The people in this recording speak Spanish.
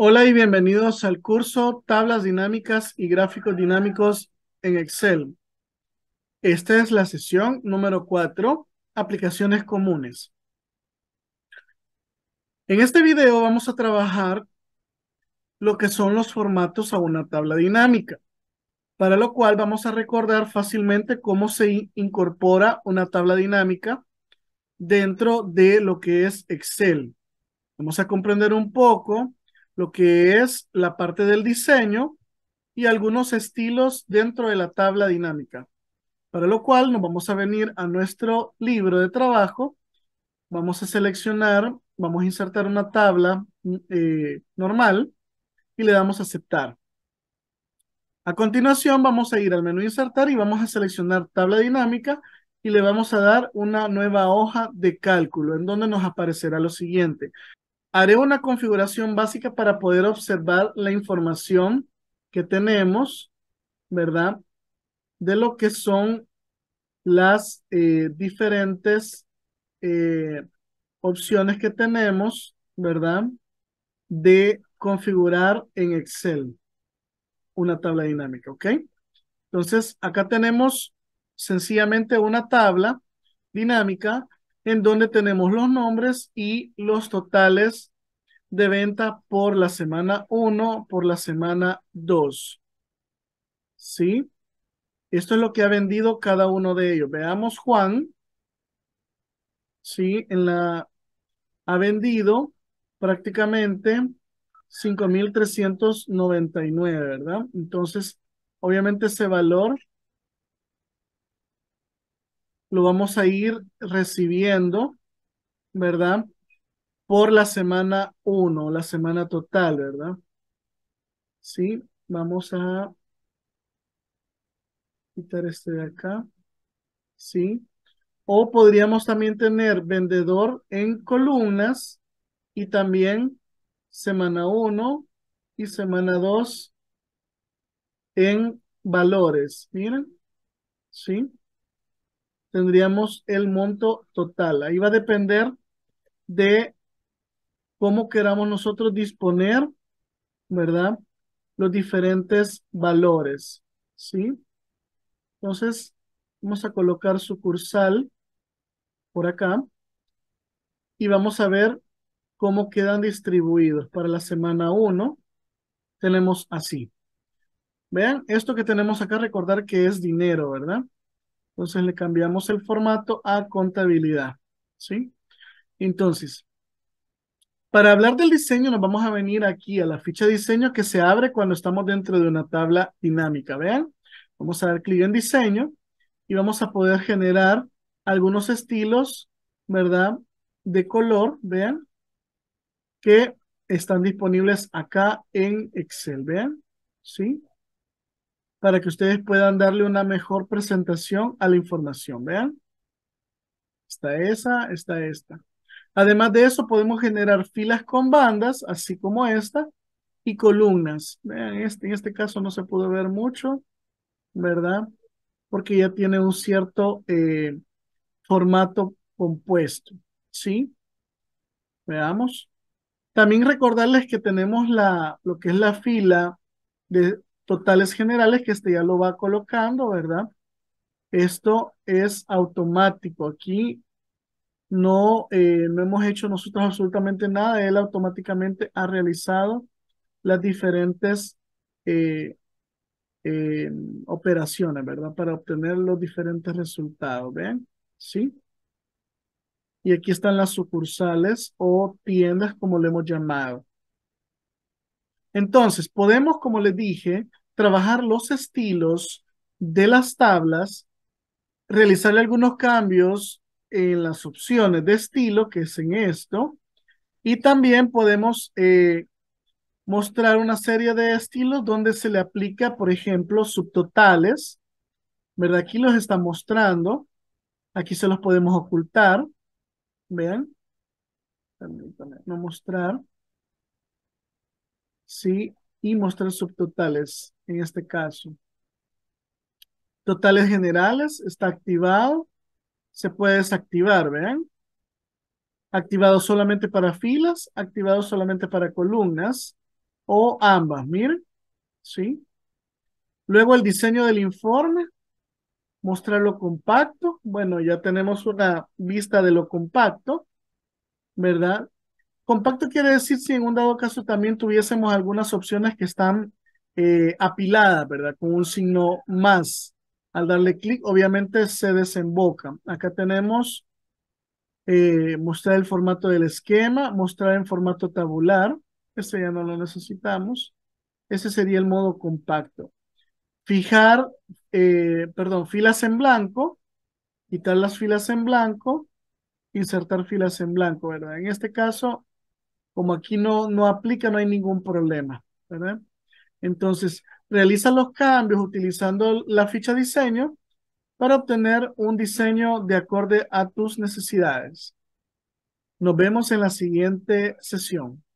Hola y bienvenidos al curso Tablas Dinámicas y Gráficos Dinámicos en Excel. Esta es la sesión número 4, Aplicaciones Comunes. En este video vamos a trabajar lo que son los formatos a una tabla dinámica, para lo cual vamos a recordar fácilmente cómo se incorpora una tabla dinámica dentro de lo que es Excel. Vamos a comprender un poco lo que es la parte del diseño y algunos estilos dentro de la tabla dinámica. Para lo cual nos vamos a venir a nuestro libro de trabajo, vamos a seleccionar, vamos a insertar una tabla eh, normal y le damos a aceptar. A continuación vamos a ir al menú insertar y vamos a seleccionar tabla dinámica y le vamos a dar una nueva hoja de cálculo en donde nos aparecerá lo siguiente haré una configuración básica para poder observar la información que tenemos, ¿verdad? De lo que son las eh, diferentes eh, opciones que tenemos, ¿verdad? De configurar en Excel una tabla dinámica, ¿ok? Entonces, acá tenemos sencillamente una tabla dinámica en donde tenemos los nombres y los totales de venta por la semana 1, por la semana 2. ¿Sí? Esto es lo que ha vendido cada uno de ellos. Veamos Juan. ¿Sí? En la, ha vendido prácticamente 5.399, ¿verdad? Entonces, obviamente ese valor lo vamos a ir recibiendo, ¿verdad? Por la semana 1, la semana total, ¿verdad? Sí, vamos a quitar este de acá, ¿sí? O podríamos también tener vendedor en columnas y también semana 1 y semana 2 en valores, miren, ¿sí? tendríamos el monto total. Ahí va a depender de cómo queramos nosotros disponer, ¿verdad? Los diferentes valores, ¿sí? Entonces, vamos a colocar sucursal por acá y vamos a ver cómo quedan distribuidos. Para la semana 1 tenemos así. Vean, esto que tenemos acá, recordar que es dinero, ¿verdad? Entonces le cambiamos el formato a contabilidad, ¿sí? Entonces, para hablar del diseño nos vamos a venir aquí a la ficha de diseño que se abre cuando estamos dentro de una tabla dinámica, ¿vean? Vamos a dar clic en diseño y vamos a poder generar algunos estilos, ¿verdad? De color, ¿vean? Que están disponibles acá en Excel, ¿vean? ¿Sí? para que ustedes puedan darle una mejor presentación a la información. Vean. Está esa, está esta. Además de eso, podemos generar filas con bandas, así como esta, y columnas. Vean, en este, este caso no se pudo ver mucho, ¿verdad? Porque ya tiene un cierto eh, formato compuesto, ¿sí? Veamos. También recordarles que tenemos la, lo que es la fila de totales generales que este ya lo va colocando, ¿verdad? Esto es automático. Aquí no, eh, no hemos hecho nosotros absolutamente nada. Él automáticamente ha realizado las diferentes eh, eh, operaciones, ¿verdad? Para obtener los diferentes resultados, ¿ven? ¿Sí? Y aquí están las sucursales o tiendas, como le hemos llamado. Entonces, podemos, como les dije, trabajar los estilos de las tablas, realizarle algunos cambios en las opciones de estilo, que es en esto, y también podemos eh, mostrar una serie de estilos donde se le aplica, por ejemplo, subtotales, ¿verdad? Aquí los está mostrando, aquí se los podemos ocultar, ¿vean? Permítanme no mostrar. ¿sí? Y mostrar subtotales, en este caso. Totales generales, está activado, se puede desactivar, ¿vean? Activado solamente para filas, activado solamente para columnas, o ambas, miren, ¿sí? Luego el diseño del informe, lo compacto. Bueno, ya tenemos una vista de lo compacto, ¿verdad? Compacto quiere decir si en un dado caso también tuviésemos algunas opciones que están eh, apiladas, ¿verdad? Con un signo más. Al darle clic, obviamente se desemboca. Acá tenemos eh, mostrar el formato del esquema, mostrar en formato tabular. Este ya no lo necesitamos. Ese sería el modo compacto. Fijar, eh, perdón, filas en blanco, quitar las filas en blanco, insertar filas en blanco, ¿verdad? En este caso, como aquí no, no aplica, no hay ningún problema, Entonces, realiza los cambios utilizando la ficha diseño para obtener un diseño de acorde a tus necesidades. Nos vemos en la siguiente sesión.